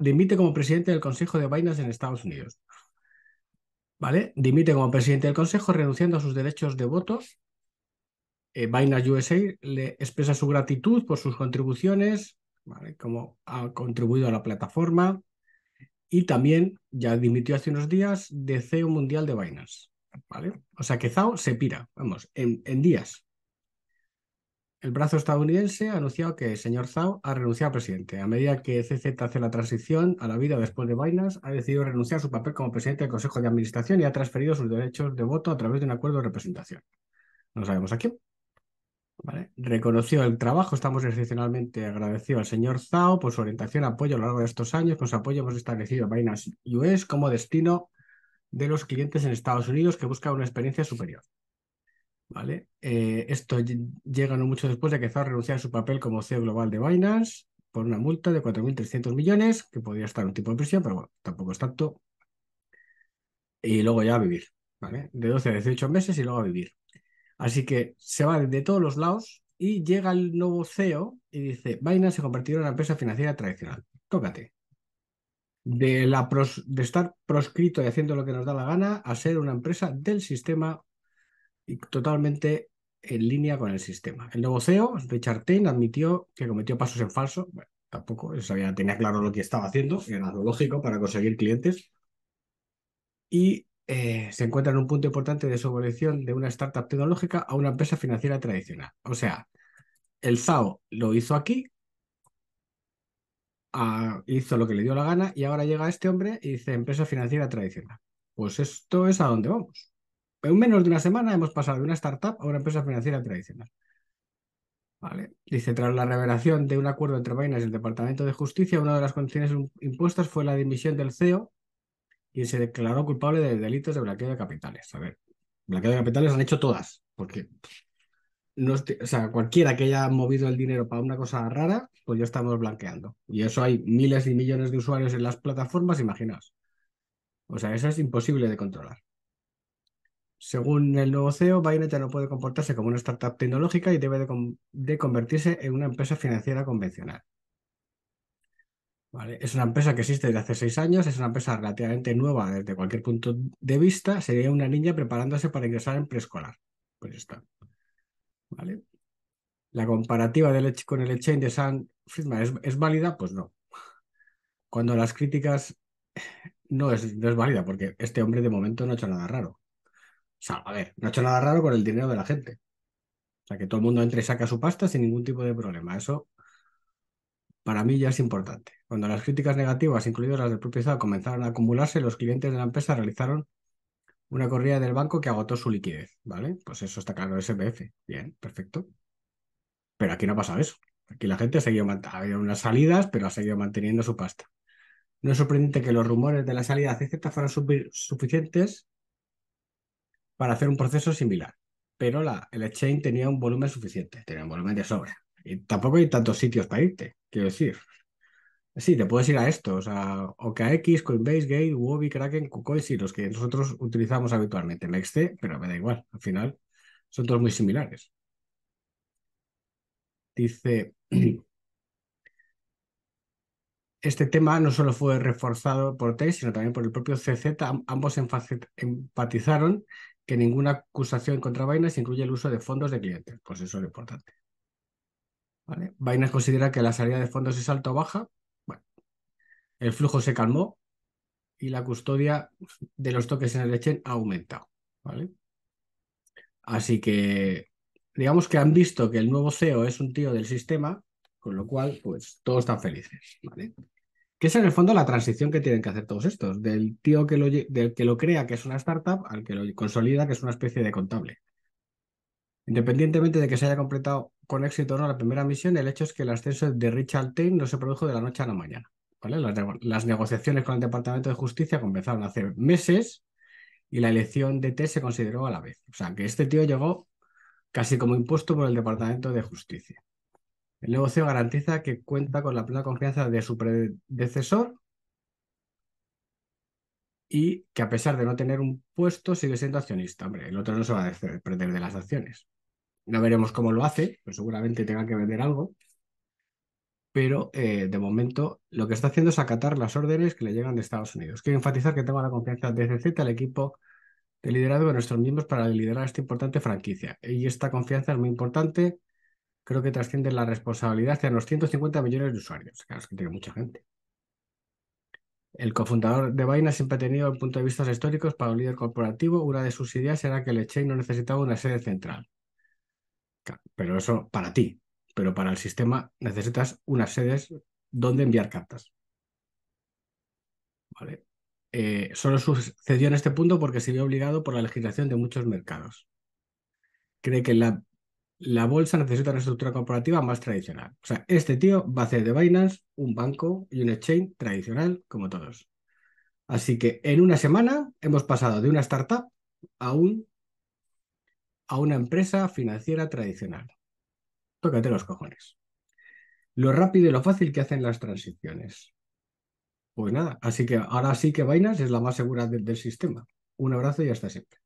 dimite como presidente del Consejo de Binance en Estados Unidos. ¿Vale? Dimite como presidente del Consejo renunciando a sus derechos de votos, Eh, Binance USA le expresa su gratitud por sus contribuciones, ¿vale? como ha contribuido a la plataforma. Y también ya dimitió hace unos días de CEO mundial de Binance. ¿Vale? O sea que Zhao se pira, vamos, en días. El brazo estadounidense ha anunciado que el señor Zhao ha renunciado a presidente. A medida que CZ hace la transición a la vida después de Binance, ha decidido renunciar a su papel como presidente del Consejo de Administración y ha transferido sus derechos de voto a través de un acuerdo de representación. No sabemos aquí. Reconoció el trabajo, estamos excepcionalmente agradecidos al señor Zhao por su orientación y apoyo a lo largo de estos años. Con su apoyo hemos establecido Binance US como destino de los clientes en Estados Unidos que buscan una experiencia superior. ¿vale? Eh, esto llega no mucho después de que Zhao renunciara a su papel como CEO global de Binance por una multa de 4.300 millones, que podría estar un tipo de prisión, pero bueno, tampoco es tanto. Y luego ya a vivir, ¿vale? De 12 a 18 meses y luego a vivir. Así que se va de todos los lados y llega el nuevo CEO y dice, Binance se convertirá en una empresa financiera tradicional. Tócate. De, la de estar proscrito y haciendo lo que nos da la gana a ser una empresa del sistema totalmente en línea con el sistema. El nuevo CEO, Richard Tain, admitió que cometió pasos en falso. Bueno, tampoco sabía, tenía claro lo que estaba haciendo, era lo lógico para conseguir clientes. Y eh, se encuentra en un punto importante de su evolución de una startup tecnológica a una empresa financiera tradicional. O sea, el ZAO lo hizo aquí, ah, hizo lo que le dio la gana y ahora llega este hombre y dice empresa financiera tradicional. Pues esto es a dónde vamos en menos de una semana hemos pasado de una startup a una empresa financiera tradicional. Vale. Dice, tras la revelación de un acuerdo entre Binance y el Departamento de Justicia, una de las condiciones impuestas fue la dimisión del CEO, quien se declaró culpable de delitos de blanqueo de capitales. A ver, blanqueo de capitales han hecho todas, porque no o sea, cualquiera que haya movido el dinero para una cosa rara, pues ya estamos blanqueando. Y eso hay miles y millones de usuarios en las plataformas, imaginaos. O sea, eso es imposible de controlar. Según el nuevo CEO, Binance ya no puede comportarse como una startup tecnológica y debe de, convertirse en una empresa financiera convencional. Vale. Es una empresa que existe desde hace seis años, es una empresa relativamente nueva desde cualquier punto de vista. Sería una niña preparándose para ingresar en preescolar. Pues está. ¿Vale? ¿La comparativa con el exchange de San Friedman es, válida? Pues no. Cuando las críticas no es, no es válida, porque este hombre de momento no ha hecho nada raro. O sea, a ver, no ha hecho nada raro con el dinero de la gente. O sea, que todo el mundo entre y saca su pasta sin ningún tipo de problema. Eso para mí ya es importante. Cuando las críticas negativas, incluidas las del propio Estado, comenzaron a acumularse, los clientes de la empresa realizaron una corrida del banco que agotó su liquidez, ¿vale? Pues eso está claro, SPF. Bien, perfecto. Pero aquí no ha pasado eso. Aquí la gente ha seguido, ha habido unas salidas, pero ha seguido manteniendo su pasta. No es sorprendente que los rumores de la salida de CZ fueran suficientes para hacer un proceso similar, pero la, el exchange tenía un volumen suficiente, tenía un volumen de sobra. Y tampoco hay tantos sitios para irte, quiero decir. Sí, te puedes ir a estos, a OKX, Coinbase, Gate, Wobby, Kraken, KuCoin, sí, los que nosotros utilizamos habitualmente, Mexte, pero me da igual, al final son todos muy similares. Dice, este tema no solo fue reforzado por TED, sino también por el propio CZ. Ambos enfatizaron que ninguna acusación contra Binance incluye el uso de fondos de clientes. Pues eso es importante. ¿Vale? Binance considera que la salida de fondos es alta o baja. Bueno, el flujo se calmó y la custodia de los toques en el exchange ha aumentado. ¿Vale? Así que digamos que han visto que el nuevo CEO es un tío del sistema, con lo cual, pues todos están felices. ¿vale? Que es en el fondo la transición que tienen que hacer todos estos, del tío que lo, del que lo crea que es una startup al que lo consolida que es una especie de contable. Independientemente de que se haya completado con éxito o no la primera misión, el hecho es que el ascenso de Richard Tain no se produjo de la noche a la mañana. Las, las negociaciones con el Departamento de Justicia comenzaron hace meses y la elección de T se consideró a la vez. O sea, que este tío llegó casi como impuesto por el Departamento de Justicia. El negocio garantiza que cuenta con la plena confianza de su predecesor y que a pesar de no tener un puesto sigue siendo accionista. Hombre, el otro no se va a desprender de las acciones. No veremos cómo lo hace, pero pues seguramente tenga que vender algo. Pero eh, de momento lo que está haciendo es acatar las órdenes que le llegan de Estados Unidos. Quiero enfatizar que tengo la confianza de CZ al equipo de liderazgo de nuestros miembros para liderar esta importante franquicia. Y esta confianza es muy importante creo que trasciende la responsabilidad hacia los 150 millones de usuarios. Claro, es que tiene mucha gente. El cofundador de Vaina siempre ha tenido en punto de vista históricos para un líder corporativo. Una de sus ideas era que el exchange no necesitaba una sede central. pero eso para ti. Pero para el sistema necesitas unas sedes donde enviar cartas. Vale. Eh, solo sucedió en este punto porque se vio obligado por la legislación de muchos mercados. Cree que la la bolsa necesita una estructura corporativa más tradicional. O sea, este tío va a hacer de Binance un banco y un exchange tradicional como todos. Así que en una semana hemos pasado de una startup a, un, a una empresa financiera tradicional. Tócate los cojones. Lo rápido y lo fácil que hacen las transiciones. Pues nada, así que ahora sí que Binance es la más segura del sistema. Un abrazo y hasta siempre.